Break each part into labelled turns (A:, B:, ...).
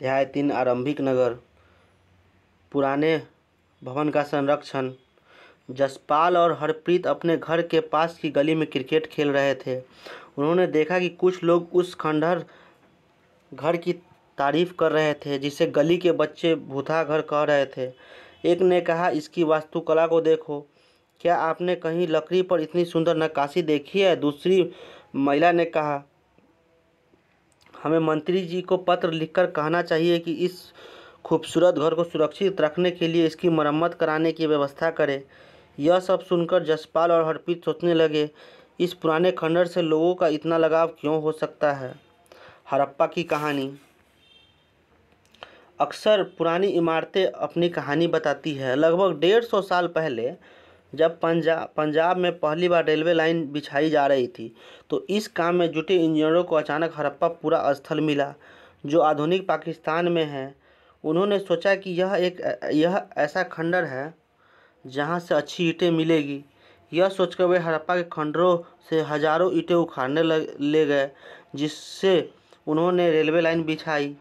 A: अध्याय तीन आरंभिक नगर पुराने भवन का संरक्षण जसपाल और हरप्रीत अपने घर के पास की गली में क्रिकेट खेल रहे थे उन्होंने देखा कि कुछ लोग उस खंडहर घर की तारीफ कर रहे थे जिसे गली के बच्चे भूथा घर कह रहे थे एक ने कहा इसकी वास्तुकला को देखो क्या आपने कहीं लकड़ी पर इतनी सुंदर नक्काशी देखी है दूसरी महिला ने कहा हमें मंत्री जी को पत्र लिखकर कहना चाहिए कि इस खूबसूरत घर को सुरक्षित रखने के लिए इसकी मरम्मत कराने की व्यवस्था करें यह सब सुनकर जसपाल और हरप्रीत सोचने लगे इस पुराने खंडर से लोगों का इतना लगाव क्यों हो सकता है हड़प्पा की कहानी अक्सर पुरानी इमारतें अपनी कहानी बताती है लगभग डेढ़ सौ साल पहले जब पंजाब पंजाब में पहली बार रेलवे लाइन बिछाई जा रही थी तो इस काम में जुटे इंजीनियरों को अचानक हड़प्पा पूरा स्थल मिला जो आधुनिक पाकिस्तान में है उन्होंने सोचा कि यह एक यह ऐसा खंडर है जहाँ से अच्छी ईंटें मिलेगी यह सोचकर वे हड़प्पा के खंडरों से हजारों ईंटें उखाड़ने ले गए जिससे उन्होंने रेलवे लाइन बिछाई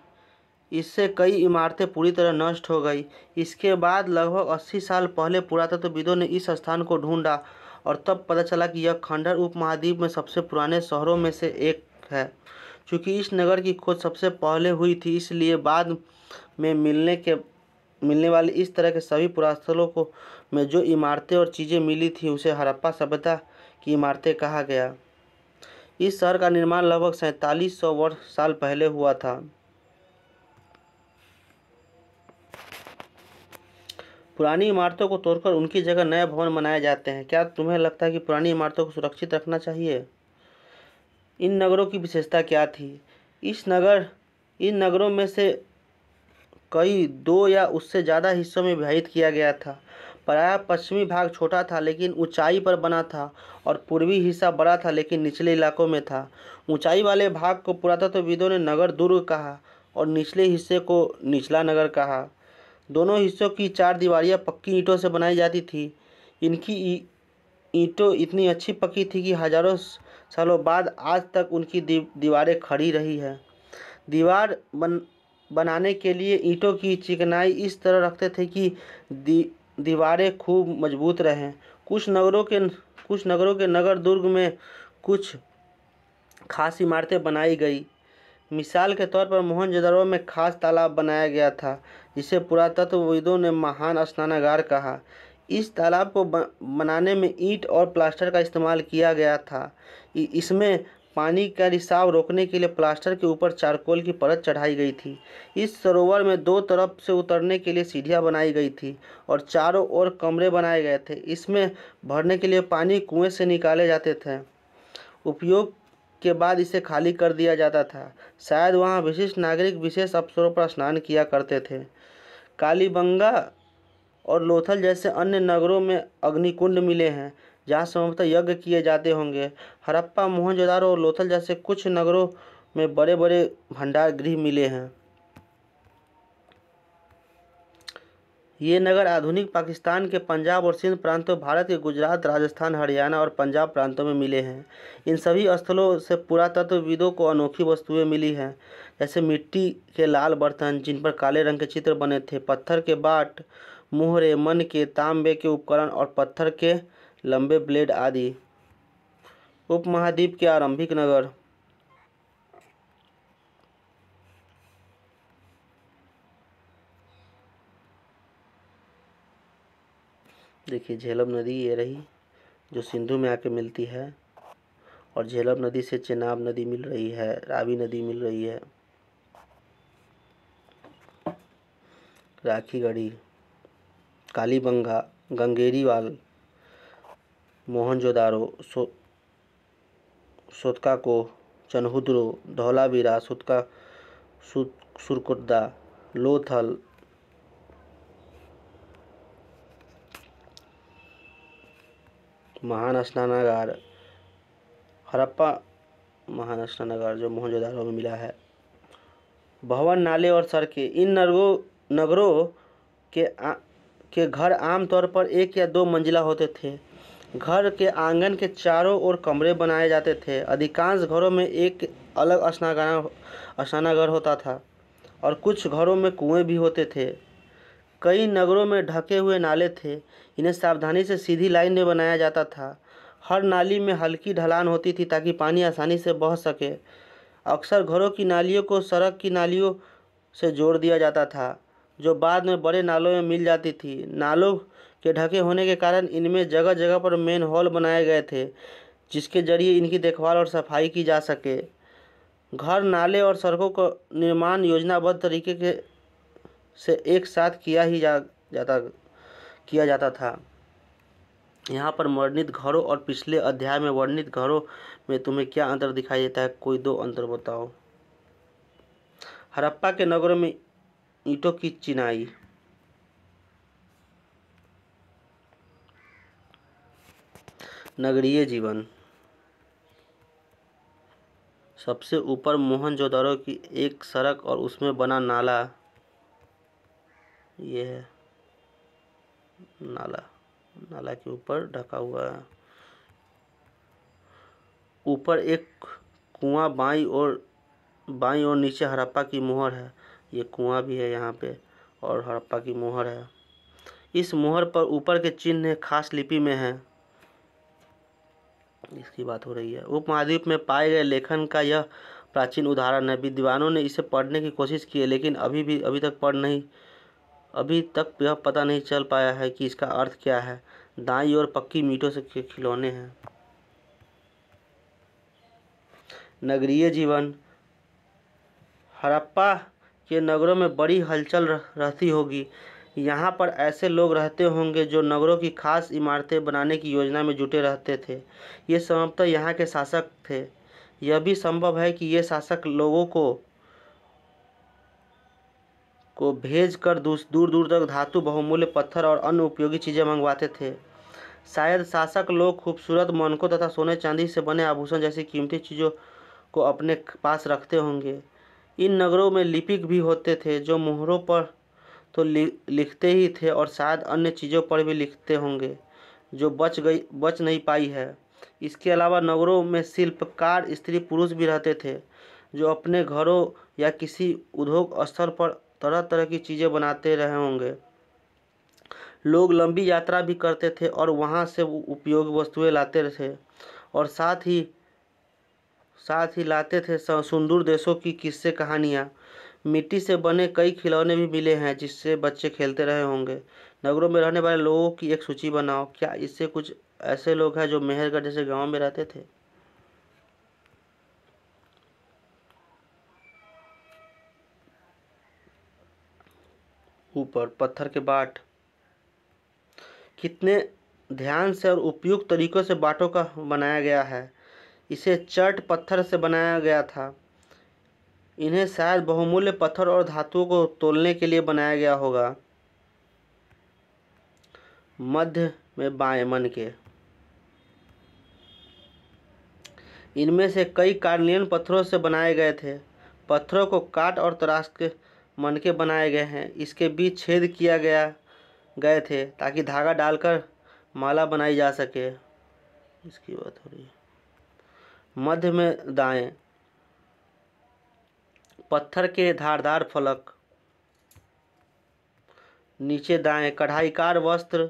A: इससे कई इमारतें पूरी तरह नष्ट हो गई इसके बाद लगभग अस्सी साल पहले पुरातत्वविदों ने इस स्थान को ढूंढा और तब पता चला कि यह खंडर उपमहाद्वीप में सबसे पुराने शहरों में से एक है चूँकि इस नगर की खोज सबसे पहले हुई थी इसलिए बाद में मिलने के मिलने वाले इस तरह के सभी पुरास्थलों को में जो इमारतें और चीज़ें मिली थी उसे हड़प्पा सभ्यता की इमारतें कहा गया इस शहर का निर्माण लगभग सैंतालीस सौ वर्ष साल पहले हुआ था पुरानी इमारतों को तोड़कर उनकी जगह नए भवन बनाए जाते हैं क्या तुम्हें लगता है कि पुरानी इमारतों को सुरक्षित रखना चाहिए इन नगरों की विशेषता क्या थी इस नगर इन नगरों में से कई दो या उससे ज़्यादा हिस्सों में विभाजित किया गया था प्रायः पश्चिमी भाग छोटा था लेकिन ऊंचाई पर बना था और पूर्वी हिस्सा बड़ा था लेकिन निचले इलाकों में था ऊंचाई वाले भाग को पुरातत्वविदों ने नगर दुर्ग कहा और निचले हिस्से को निचला नगर कहा दोनों हिस्सों की चार दीवारियाँ पक्की ईंटों से बनाई जाती थी इनकी ईंटों इतनी अच्छी पक्की थी कि हजारों सालों बाद आज तक उनकी दीवारें खड़ी रही है दीवार बन बनाने के लिए ईंटों की चिकनाई इस तरह रखते थे कि दी, दीवारें खूब मजबूत रहें कुछ नगरों के कुछ नगरों के नगर दुर्ग में कुछ खास इमारतें बनाई गई मिसाल के तौर पर मोहनजोदड़ो में खास तालाब बनाया गया था जिसे पुरातत्वविदों ने महान स्नानागार कहा इस तालाब को बनाने में ईंट और प्लास्टर का इस्तेमाल किया गया था इसमें पानी का रिसाव रोकने के लिए प्लास्टर के ऊपर चारकोल की परत चढ़ाई गई थी इस सरोवर में दो तरफ से उतरने के लिए सीढ़ियाँ बनाई गई थी और चारों ओर कमरे बनाए गए थे इसमें भरने के लिए पानी कुएं से निकाले जाते थे उपयोग के बाद इसे खाली कर दिया जाता था शायद वहाँ विशिष्ट नागरिक विशेष अवसरों पर स्नान किया करते थे कालीबंगा और लोथल जैसे अन्य नगरों में अग्निकुंड मिले हैं जहाँ संभवतः यज्ञ किए जाते होंगे हड़प्पा मोहनजोदारो और लोथल जैसे कुछ नगरों में बड़े बड़े भंडार गृह मिले हैं ये नगर आधुनिक पाकिस्तान के पंजाब और सिंध प्रांतों भारत के गुजरात राजस्थान हरियाणा और पंजाब प्रांतों में मिले हैं इन सभी स्थलों से पुरातत्वविदों को अनोखी वस्तुएं मिली हैं जैसे मिट्टी के लाल बर्तन जिन पर काले रंग के चित्र बने थे पत्थर के बाट मुहरे मन के तांबे के उपकरण और पत्थर के लंबे ब्लेड आदि उपमहाद्वीप के आरंभिक नगर देखिए झेलम नदी ये रही जो सिंधु में आके मिलती है और झेलम नदी से चेनाब नदी मिल रही है रावी नदी मिल रही है राखी गढ़ी कालीबंगा गंगेरीवाल मोहनजोदारो सो सोतका को चनहुद्रो धौलावीरा सुतका सु, लोथल महान स्नानागार हड़प्पा महान स्नानागार जो मोहनजोदारो में मिला है भवन नाले और सड़कें इन नगरों नगरों के आ, के घर आमतौर पर एक या दो मंजिला होते थे घर के आंगन के चारों ओर कमरे बनाए जाते थे अधिकांश घरों में एक अलग स्नागार स्नानागार होता था और कुछ घरों में कुएं भी होते थे कई नगरों में ढके हुए नाले थे इन्हें सावधानी से सीधी लाइन में बनाया जाता था हर नाली में हल्की ढलान होती थी ताकि पानी आसानी से बह सके अक्सर घरों की नालियों को सड़क की नालियों से जोड़ दिया जाता था जो बाद में बड़े नालों में मिल जाती थी नालों के ढके होने के कारण इनमें जगह जगह पर मेन हॉल बनाए गए थे जिसके जरिए इनकी देखभाल और सफाई की जा सके घर नाले और सड़कों का निर्माण योजनाबद्ध तरीके के से एक साथ किया ही जा जाता किया जाता था यहाँ पर वर्णित घरों और पिछले अध्याय में वर्णित घरों में तुम्हें क्या अंतर दिखाई देता है कोई दो अंतर बताओ हरप्पा के नगरों में ईंटों की चिनाई नगरीय जीवन सबसे ऊपर मोहनजोदड़ो की एक सड़क और उसमें बना नाला ये है नाला नाला के ऊपर ढका हुआ है ऊपर एक कुआं बाई और बाई और नीचे हड़प्पा की मोहर है ये कुआं भी है यहाँ पे और हड़प्पा की मोहर है इस मोहर पर ऊपर के चिन्ह खास लिपि में है इसकी बात हो रही है उप महाद्वीप में पाए गए लेखन का यह प्राचीन उदाहरण है विद्वानों ने इसे पढ़ने की कोशिश की है लेकिन अभी भी अभी तक पढ़ नहीं अभी तक यह पता नहीं चल पाया है कि इसका अर्थ क्या है दाई और पक्की मीटों से खिलौने हैं नगरीय जीवन हड़प्पा के नगरों में बड़ी हलचल रहती होगी यहाँ पर ऐसे लोग रहते होंगे जो नगरों की खास इमारतें बनाने की योजना में जुटे रहते थे ये संभवतः यहाँ के शासक थे यह भी संभव है कि ये शासक लोगों को को भेजकर दूर दूर तक धातु बहुमूल्य पत्थर और अन्य उपयोगी चीज़ें मंगवाते थे शायद शासक लोग खूबसूरत मनकों तथा सोने चांदी से बने आभूषण जैसी कीमती चीज़ों को अपने पास रखते होंगे इन नगरों में लिपिक भी होते थे जो मोहरों पर तो लिखते ही थे और शायद अन्य चीज़ों पर भी लिखते होंगे जो बच गई बच नहीं पाई है इसके अलावा नगरों में शिल्पकार स्त्री पुरुष भी रहते थे जो अपने घरों या किसी उद्योग स्थल पर तरह तरह की चीज़ें बनाते रहे होंगे लोग लंबी यात्रा भी करते थे और वहाँ से उपयोग वस्तुएं लाते थे और साथ ही साथ ही लाते थे सुंदर देशों की किस्से कहानियाँ मिट्टी से बने कई खिलौने भी मिले हैं जिससे बच्चे खेलते रहे होंगे नगरों में रहने वाले लोगों की एक सूची बनाओ क्या इससे कुछ ऐसे लोग हैं जो मेहरगढ़ जैसे गाँव में रहते थे ऊपर पत्थर के बाट कितने ध्यान से और उपयुक्त तरीक़ों से बाटों का बनाया गया है इसे चट पत्थर से बनाया गया था इन्हें शायद बहुमूल्य पत्थर और धातुओं को तोलने के लिए बनाया गया होगा मध्य में बाएं मन के इनमें से कई कार्नियन पत्थरों से बनाए गए थे पत्थरों को काट और तराश के मनके बनाए गए हैं इसके बीच छेद किया गया गए थे ताकि धागा डालकर माला बनाई जा सके इसकी बात हो रही है मध्य में दाएं पत्थर के धारदार फलक नीचे दाएं कढ़ाईकार वस्त्र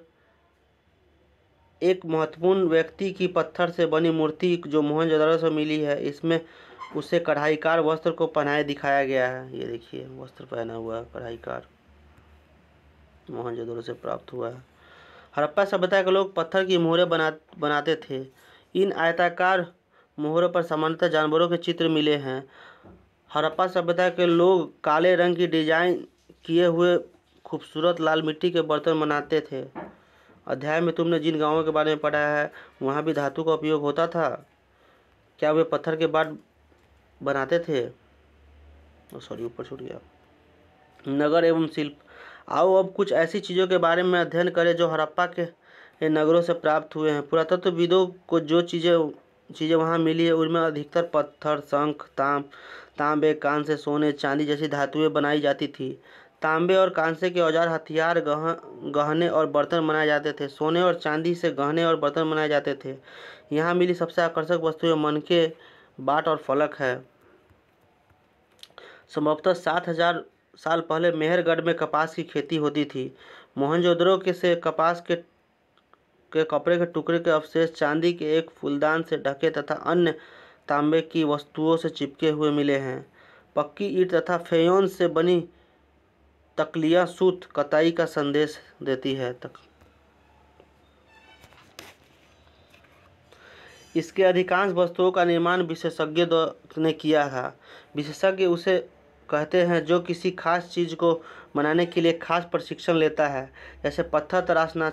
A: एक महत्वपूर्ण व्यक्ति की पत्थर से बनी मूर्ति जो मोहनजोदड़ो से मिली है इसमें उसे कढ़ाईकार वस्त्र को पहनाए दिखाया गया है ये देखिए वस्त्र पहना हुआ है कढ़ाईकार मोहनजोदड़ो से प्राप्त हुआ है हड़प्पा सभ्यता के लोग पत्थर की मोहरें बना बनाते थे इन आयताकार मोहरों पर सामान्यतः जानवरों के चित्र मिले हैं हड़प्पा सभ्यता के लोग काले रंग की डिजाइन किए हुए खूबसूरत लाल मिट्टी के बर्तन बनाते थे अध्याय में तुमने जिन गांवों के बारे में पढ़ा है वहाँ भी धातु का उपयोग होता था क्या वे पत्थर के बाट बनाते थे सॉरी ऊपर छूट गया नगर एवं शिल्प आओ अब कुछ ऐसी चीज़ों के बारे में अध्ययन करें जो हड़प्पा के नगरों से प्राप्त हुए हैं पुरातत्वविदों को जो चीज़ें चीज़ें वहाँ मिली है उनमें अधिकतर पत्थर शंख ताम तांबे कांसे सोने चांदी जैसी धातुएं बनाई जाती थी तांबे और कांसे के औजार हथियार गह गहने और बर्तन बनाए जाते थे सोने और चांदी से गहने और बर्तन बनाए जाते थे यहाँ मिली सबसे आकर्षक वस्तुएं के बाट और फलक है संभवतः सात हजार साल पहले मेहरगढ़ में कपास की खेती होती थी मोहनजोदड़ो के से कपास के के कपड़े के टुकड़े के अवशेष चांदी के एक फूलदान से ढके तथा अन्य तांबे की वस्तुओं से चिपके हुए मिले हैं पक्की ईट तथा फेयोन से बनी तकलिया सूत कताई का संदेश देती है तक इसके अधिकांश वस्तुओं का निर्माण विशेषज्ञ ने किया था विशेषज्ञ उसे कहते हैं जो किसी खास चीज़ को बनाने के लिए खास प्रशिक्षण लेता है जैसे पत्थर तराशना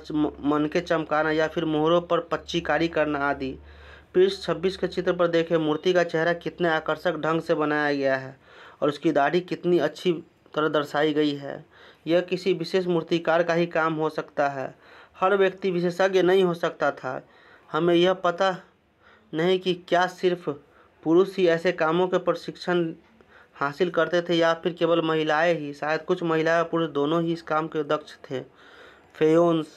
A: मन के चमकाना या फिर मोहरों पर पच्चीकारी करना आदि पीठ छब्बीस के चित्र पर देखें मूर्ति का चेहरा कितने आकर्षक ढंग से बनाया गया है और उसकी दाढ़ी कितनी अच्छी तरह दर्शाई गई है यह किसी विशेष मूर्तिकार का ही काम हो सकता है हर व्यक्ति विशेषज्ञ नहीं हो सकता था हमें यह पता नहीं कि क्या सिर्फ पुरुष ही ऐसे कामों के प्रशिक्षण हासिल करते थे या फिर केवल महिलाएं ही शायद कुछ महिलाएं और पुरुष दोनों ही इस काम के दक्ष थे फेयोन्स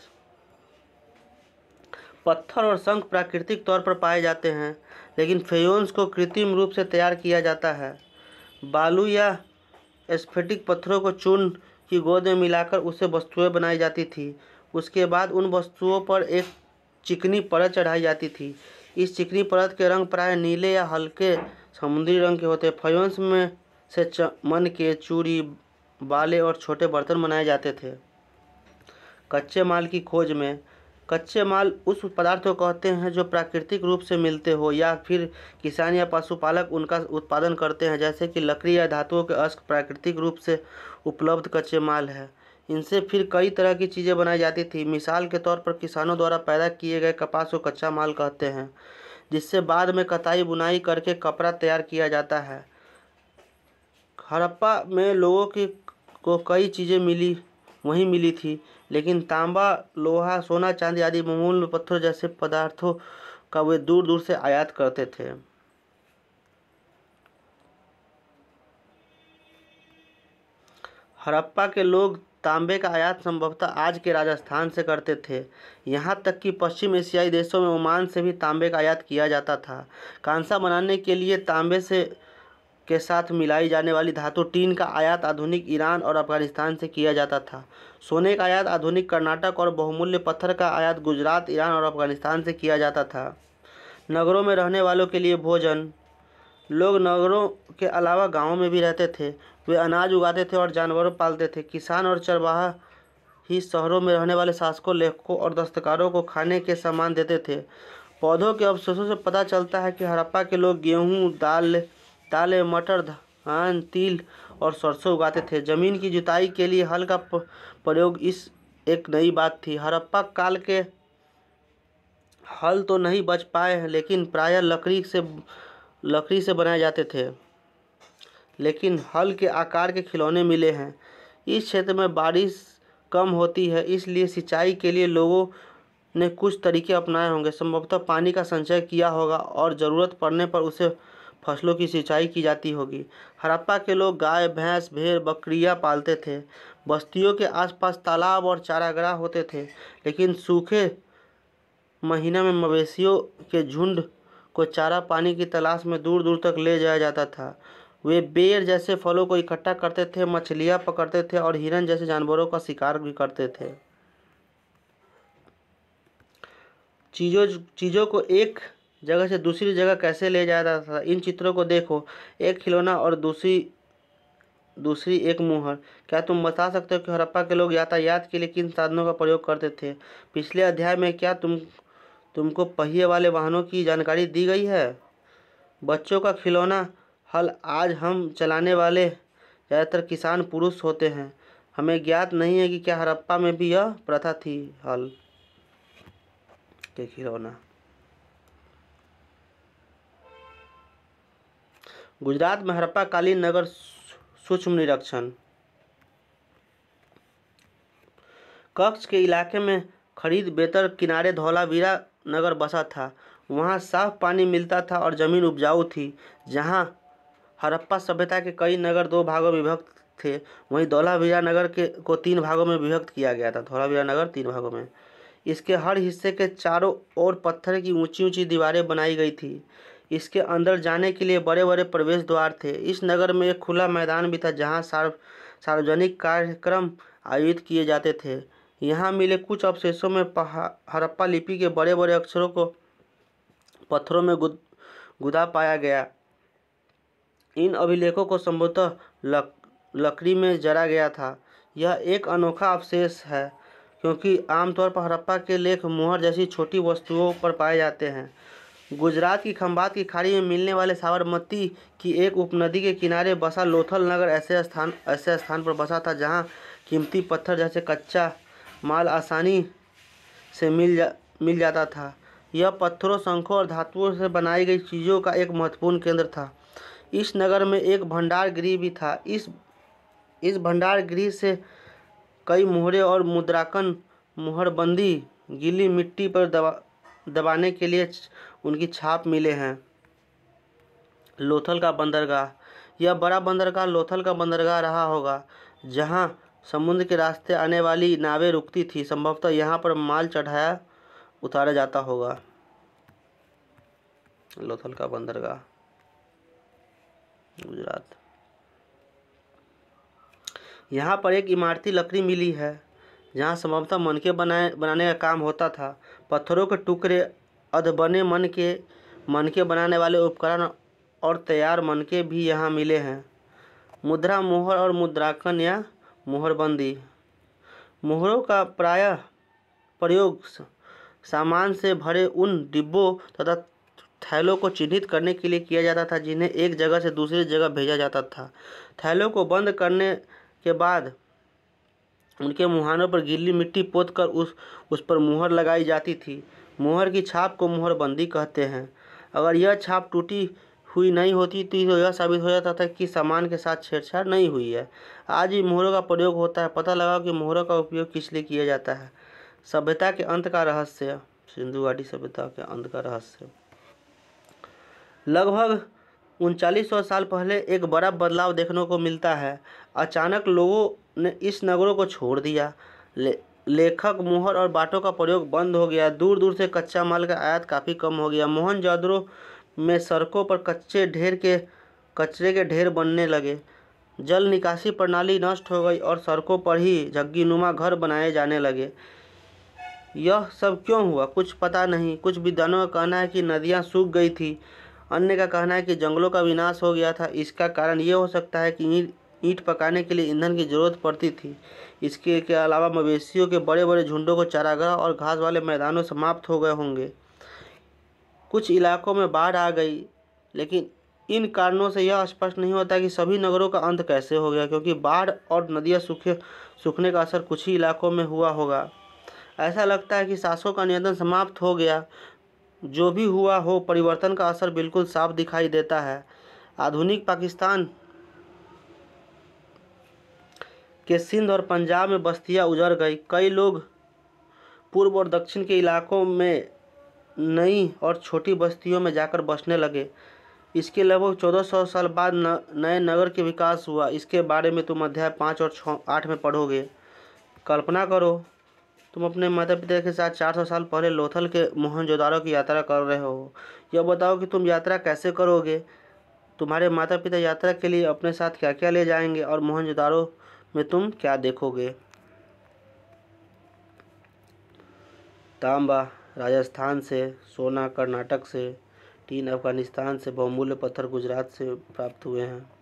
A: पत्थर और शंख प्राकृतिक तौर पर पाए जाते हैं लेकिन फेयोन्स को कृत्रिम रूप से तैयार किया जाता है बालू या स्फटिक पत्थरों को चून की गोद में मिलाकर उसे वस्तुएं बनाई जाती थी उसके बाद उन वस्तुओं पर एक चिकनी परत चढ़ाई जाती थी इस चिकनी परत के रंग प्राय नीले या हल्के समुद्री रंग के होते फयंस में से मन के चूड़ी बाले और छोटे बर्तन बनाए जाते थे कच्चे माल की खोज में कच्चे माल उस पदार्थ को कहते हैं जो प्राकृतिक रूप से मिलते हो या फिर किसान या पशुपालक उनका उत्पादन करते हैं जैसे कि लकड़ी या धातुओं के अस्क प्राकृतिक रूप से उपलब्ध कच्चे माल है इनसे फिर कई तरह की चीज़ें बनाई जाती थी मिसाल के तौर पर किसानों द्वारा पैदा किए गए कपास को कच्चा माल कहते हैं जिससे बाद में कताई बुनाई करके कपड़ा तैयार किया जाता है हड़प्पा में लोगों की को कई चीज़ें मिली वहीं मिली थी लेकिन तांबा लोहा सोना चांदी आदि मूल पत्थर जैसे पदार्थों का वे दूर दूर से आयात करते थे हड़प्पा के लोग तांबे का आयात संभवतः आज के राजस्थान से करते थे यहाँ तक कि पश्चिम एशियाई देशों में ओमान से भी तांबे का आयात किया जाता था कांसा बनाने के लिए तांबे से के साथ मिलाई जाने वाली धातु टीन का आयात आधुनिक ईरान और अफगानिस्तान से किया जाता था सोने का आयात आधुनिक कर्नाटक और बहुमूल्य पत्थर का आयात गुजरात ईरान और अफगानिस्तान से किया जाता था नगरों में रहने वालों के लिए भोजन लोग नगरों के अलावा गाँव में भी रहते थे वे अनाज उगाते थे और जानवरों पालते थे किसान और चरवाहा ही शहरों में रहने वाले शासकों लेखकों और दस्तकारों को खाने के सामान देते थे पौधों के अवशेषों से पता चलता है कि हड़प्पा के लोग गेहूँ दाल ताले मटर धान तिल और सरसों उगाते थे जमीन की जुताई के लिए हल का प्रयोग इस एक नई बात थी हड़प्पा काल के हल तो नहीं बच पाए हैं लेकिन प्रायः लकड़ी से लकड़ी से बनाए जाते थे लेकिन हल के आकार के खिलौने मिले हैं इस क्षेत्र में बारिश कम होती है इसलिए सिंचाई के लिए लोगों ने कुछ तरीके अपनाए होंगे संभवतः पानी का संचय किया होगा और ज़रूरत पड़ने पर उसे फसलों की सिंचाई की जाती होगी हड़प्पा के लोग गाय भैंस भेड़ बकरियाँ पालते थे बस्तियों के आसपास तालाब और चारागाह होते थे लेकिन सूखे महीना में मवेशियों के झुंड को चारा पानी की तलाश में दूर दूर तक ले जाया जाता था वे बेर जैसे फलों को इकट्ठा करते थे मछलियाँ पकड़ते थे और हिरण जैसे जानवरों का शिकार भी करते थे चीज़ों चीज़ों को एक जगह से दूसरी जगह कैसे ले जाता था इन चित्रों को देखो एक खिलौना और दूसरी दूसरी एक मुहर क्या तुम बता सकते हो कि हड़प्पा के लोग यातायात के लिए किन साधनों का प्रयोग करते थे पिछले अध्याय में क्या तुम तुमको पहिए वाले वाहनों की जानकारी दी गई है बच्चों का खिलौना हल आज हम चलाने वाले ज़्यादातर किसान पुरुष होते हैं हमें ज्ञात नहीं है कि क्या हड़प्पा में भी यह प्रथा थी हल के खिलौना गुजरात में कालीन नगर सूक्ष्म निरीक्षण कक्ष के इलाके में खरीद बेतर किनारे धौलावीरा नगर बसा था वहाँ साफ पानी मिलता था और ज़मीन उपजाऊ थी जहाँ हड़प्पा सभ्यता के कई नगर दो भागों में विभक्त थे वहीं धौलावीरा नगर के को तीन भागों में विभक्त किया गया था धौलावीरा नगर तीन भागों में इसके हर हिस्से के चारों ओर पत्थर की ऊंची ऊंची दीवारें बनाई गई थी इसके अंदर जाने के लिए बड़े बड़े प्रवेश द्वार थे इस नगर में एक खुला मैदान भी था जहाँ सार्व सार्वजनिक कार्यक्रम आयोजित किए जाते थे यहाँ मिले कुछ अवशेषों में हड़प्पा लिपि के बड़े बड़े अक्षरों को पत्थरों में गुद गुदा पाया गया इन अभिलेखों को संभवतः लक, लकड़ी में जरा गया था यह एक अनोखा अवशेष है क्योंकि आमतौर पर हड़प्पा के लेख मुहर जैसी छोटी वस्तुओं पर पाए जाते हैं गुजरात की खंभात की खाड़ी में मिलने वाले साबरमती की एक उपनदी के किनारे बसा लोथल नगर ऐसे स्थान ऐसे स्थान पर बसा था जहाँ कीमती पत्थर जैसे कच्चा माल आसानी से मिल जा मिल जाता था यह पत्थरों शंखों और धातुओं से बनाई गई चीज़ों का एक महत्वपूर्ण केंद्र था इस नगर में एक भंडार गृह भी था इस इस भंडार गृह से कई मोहरे और मुद्राकन मोहरबंदी गीली मिट्टी पर दबा दबाने के लिए उनकी छाप मिले हैं लोथल का बंदरगाह यह बड़ा बंदरगाह लोथल का बंदरगाह रहा होगा जहां समुद्र के रास्ते आने वाली नावें रुकती थी संभवतः यहाँ पर माल चढ़ाया उतारा जाता होगा लोथल का बंदरगाह गुजरात यहाँ पर एक इमारती लकड़ी मिली है जहाँ संभवतः मनके बनाए बनाने का काम होता था पत्थरों के टुकड़े अधबने के मनके बनाने वाले उपकरण और तैयार मनके भी यहाँ मिले हैं मुद्रा मोहर और मुद्राकन या मोहरबंदी मोहरों का प्रायः प्रयोग सामान से भरे उन डिब्बों तथा थैलों को चिन्हित करने के लिए किया जाता था जिन्हें एक जगह से दूसरी जगह भेजा जाता था थैलों को बंद करने के बाद उनके मुहानों पर गीली मिट्टी पोत कर उस उस पर मुहर लगाई जाती थी मोहर की छाप को मोहरबंदी कहते हैं अगर यह छाप टूटी हुई नहीं होती तो यह साबित हो जाता था कि सामान के साथ छेड़छाड़ नहीं हुई है आज भी मोहरों का प्रयोग होता है पता लगाओ कि मोहरों का उपयोग किस लिए किया जाता है सभ्यता के अंत का रहस्य सिंधु घाटी सभ्यता के अंत का रहस्य लगभग उनचालीस सौ साल पहले एक बड़ा बदलाव देखने को मिलता है अचानक लोगों ने इस नगरों को छोड़ दिया ले लेखक मोहर और बाटों का प्रयोग बंद हो गया दूर दूर से कच्चा माल का आयात काफ़ी कम हो गया मोहनजोदड़ो में सड़कों पर कच्चे ढेर के कचरे के ढेर बनने लगे जल निकासी प्रणाली नष्ट हो गई और सड़कों पर ही नुमा घर बनाए जाने लगे यह सब क्यों हुआ कुछ पता नहीं कुछ विद्वानों का कहना है कि नदियाँ सूख गई थी अन्य का कहना है कि जंगलों का विनाश हो गया था इसका कारण ये हो सकता है कि ईंट पकाने के लिए ईंधन की जरूरत पड़ती थी इसके के अलावा मवेशियों के बड़े बड़े झुंडों को चारागाह और घास वाले मैदानों समाप्त हो गए होंगे कुछ इलाकों में बाढ़ आ गई लेकिन इन कारणों से यह स्पष्ट नहीं होता कि सभी नगरों का अंत कैसे हो गया क्योंकि बाढ़ और नदियाँ सूखे सूखने का असर कुछ ही इलाकों में हुआ होगा ऐसा लगता है कि शासकों का नियंत्रण समाप्त हो गया जो भी हुआ हो परिवर्तन का असर बिल्कुल साफ दिखाई देता है आधुनिक पाकिस्तान के सिंध और पंजाब में बस्तियाँ उजड़ गई कई लोग पूर्व और दक्षिण के इलाकों में नई और छोटी बस्तियों में जाकर बसने लगे इसके लगभग चौदह सौ साल बाद नए नगर के विकास हुआ इसके बारे में तुम अध्याय पाँच और छ आठ में पढ़ोगे कल्पना करो तुम अपने माता पिता के साथ 400 साल पहले लोथल के मोहनजोदारों की यात्रा कर रहे हो यह बताओ कि तुम यात्रा कैसे करोगे तुम्हारे माता पिता यात्रा के लिए अपने साथ क्या क्या ले जाएंगे और मोहनजोदारों में तुम क्या देखोगे तांबा राजस्थान से सोना कर्नाटक से टीन अफगानिस्तान से बहुमूल्य पत्थर गुजरात से प्राप्त हुए हैं